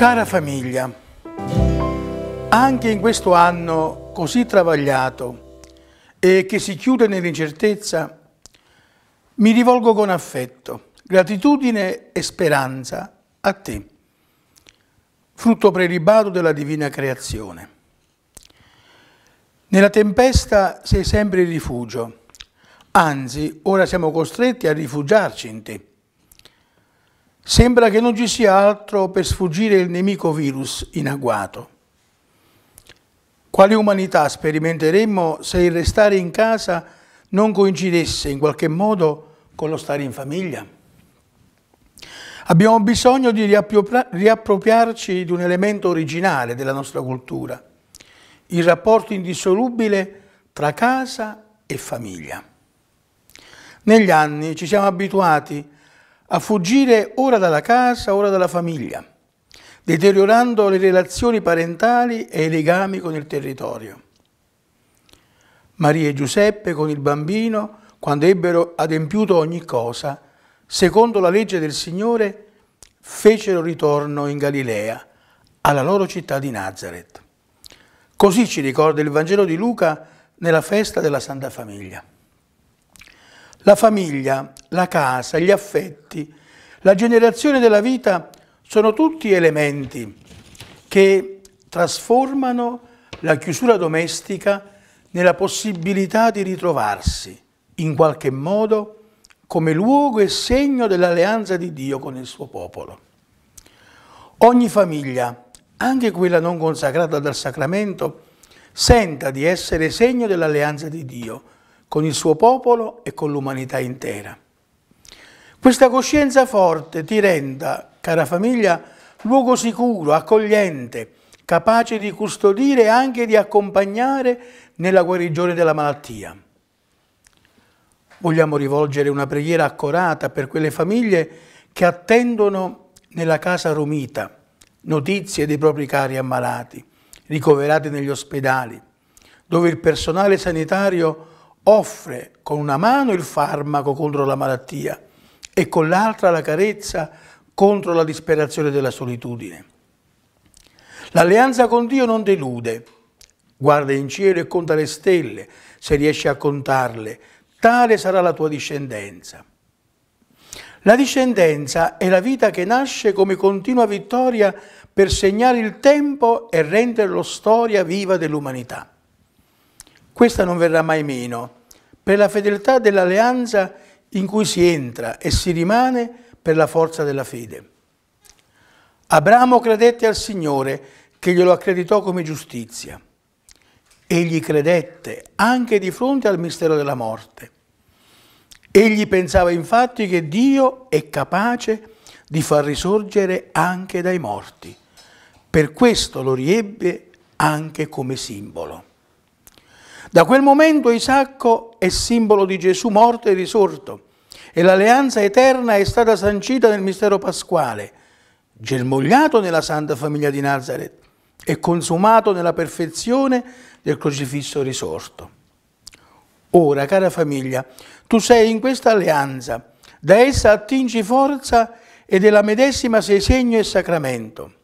Cara famiglia, anche in questo anno così travagliato e che si chiude nell'incertezza, mi rivolgo con affetto, gratitudine e speranza a te, frutto prelibato della divina creazione. Nella tempesta sei sempre il rifugio, anzi ora siamo costretti a rifugiarci in te Sembra che non ci sia altro per sfuggire il nemico virus in agguato. Quale umanità sperimenteremmo se il restare in casa non coincidesse in qualche modo con lo stare in famiglia? Abbiamo bisogno di riappropriarci di un elemento originale della nostra cultura, il rapporto indissolubile tra casa e famiglia. Negli anni ci siamo abituati a a fuggire ora dalla casa, ora dalla famiglia, deteriorando le relazioni parentali e i legami con il territorio. Maria e Giuseppe con il bambino, quando ebbero adempiuto ogni cosa, secondo la legge del Signore, fecero ritorno in Galilea, alla loro città di Nazareth. Così ci ricorda il Vangelo di Luca nella festa della Santa Famiglia. La famiglia la casa, gli affetti, la generazione della vita sono tutti elementi che trasformano la chiusura domestica nella possibilità di ritrovarsi, in qualche modo, come luogo e segno dell'alleanza di Dio con il suo popolo. Ogni famiglia, anche quella non consacrata dal sacramento, senta di essere segno dell'alleanza di Dio con il suo popolo e con l'umanità intera. Questa coscienza forte ti renda, cara famiglia, luogo sicuro, accogliente, capace di custodire e anche di accompagnare nella guarigione della malattia. Vogliamo rivolgere una preghiera accorata per quelle famiglie che attendono nella casa romita notizie dei propri cari ammalati, ricoverati negli ospedali, dove il personale sanitario offre con una mano il farmaco contro la malattia e con l'altra la carezza contro la disperazione della solitudine. L'alleanza con Dio non delude, guarda in cielo e conta le stelle, se riesci a contarle, tale sarà la tua discendenza. La discendenza è la vita che nasce come continua vittoria per segnare il tempo e renderlo storia viva dell'umanità. Questa non verrà mai meno, per la fedeltà dell'alleanza in cui si entra e si rimane per la forza della fede. Abramo credette al Signore che glielo accreditò come giustizia. Egli credette anche di fronte al mistero della morte. Egli pensava infatti che Dio è capace di far risorgere anche dai morti. Per questo lo riebbe anche come simbolo. Da quel momento Isacco è simbolo di Gesù morto e risorto e l'alleanza eterna è stata sancita nel mistero pasquale, germogliato nella Santa Famiglia di Nazareth e consumato nella perfezione del crocifisso risorto. Ora, cara famiglia, tu sei in questa alleanza, da essa attingi forza e della medesima sei segno e sacramento.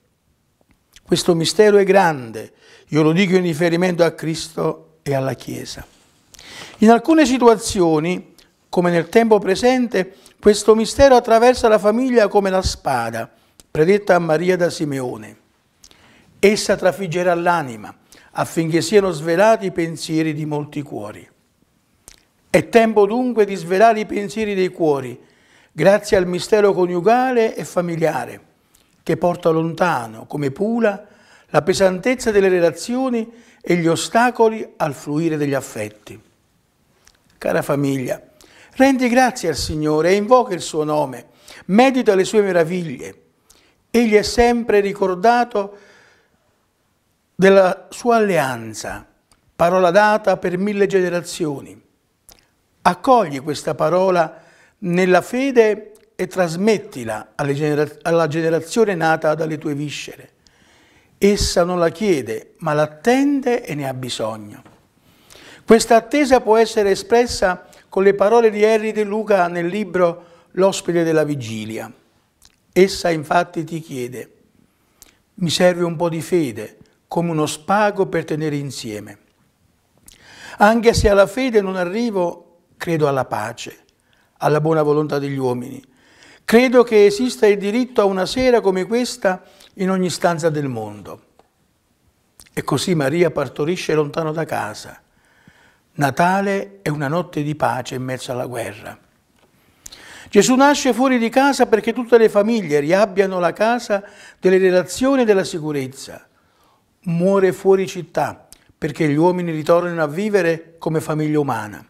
Questo mistero è grande, io lo dico in riferimento a Cristo e alla Chiesa. In alcune situazioni, come nel tempo presente, questo mistero attraversa la famiglia come la spada, predetta a Maria da Simeone. Essa trafiggerà l'anima affinché siano svelati i pensieri di molti cuori. È tempo dunque di svelare i pensieri dei cuori, grazie al mistero coniugale e familiare, che porta lontano, come pula, la pesantezza delle relazioni e gli ostacoli al fluire degli affetti. Cara famiglia, rendi grazie al Signore e invoca il suo nome, medita le sue meraviglie. Egli è sempre ricordato della sua alleanza, parola data per mille generazioni. Accogli questa parola nella fede e trasmettila alla generazione nata dalle tue viscere. Essa non la chiede, ma l'attende e ne ha bisogno. Questa attesa può essere espressa con le parole di Henry De Luca nel libro L'ospite della vigilia. Essa infatti ti chiede, mi serve un po' di fede, come uno spago per tenere insieme. Anche se alla fede non arrivo, credo alla pace, alla buona volontà degli uomini. Credo che esista il diritto a una sera come questa in ogni stanza del mondo. E così Maria partorisce lontano da casa. Natale è una notte di pace in mezzo alla guerra. Gesù nasce fuori di casa perché tutte le famiglie riabbiano la casa delle relazioni e della sicurezza. Muore fuori città perché gli uomini ritornano a vivere come famiglia umana,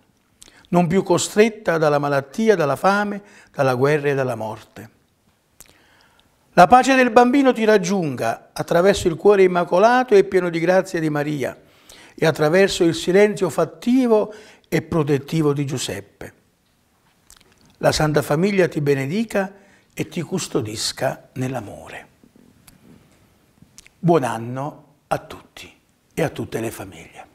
non più costretta dalla malattia, dalla fame, dalla guerra e dalla morte. La pace del bambino ti raggiunga attraverso il cuore immacolato e pieno di grazia di Maria e attraverso il silenzio fattivo e protettivo di Giuseppe. La Santa Famiglia ti benedica e ti custodisca nell'amore. Buon anno a tutti e a tutte le famiglie.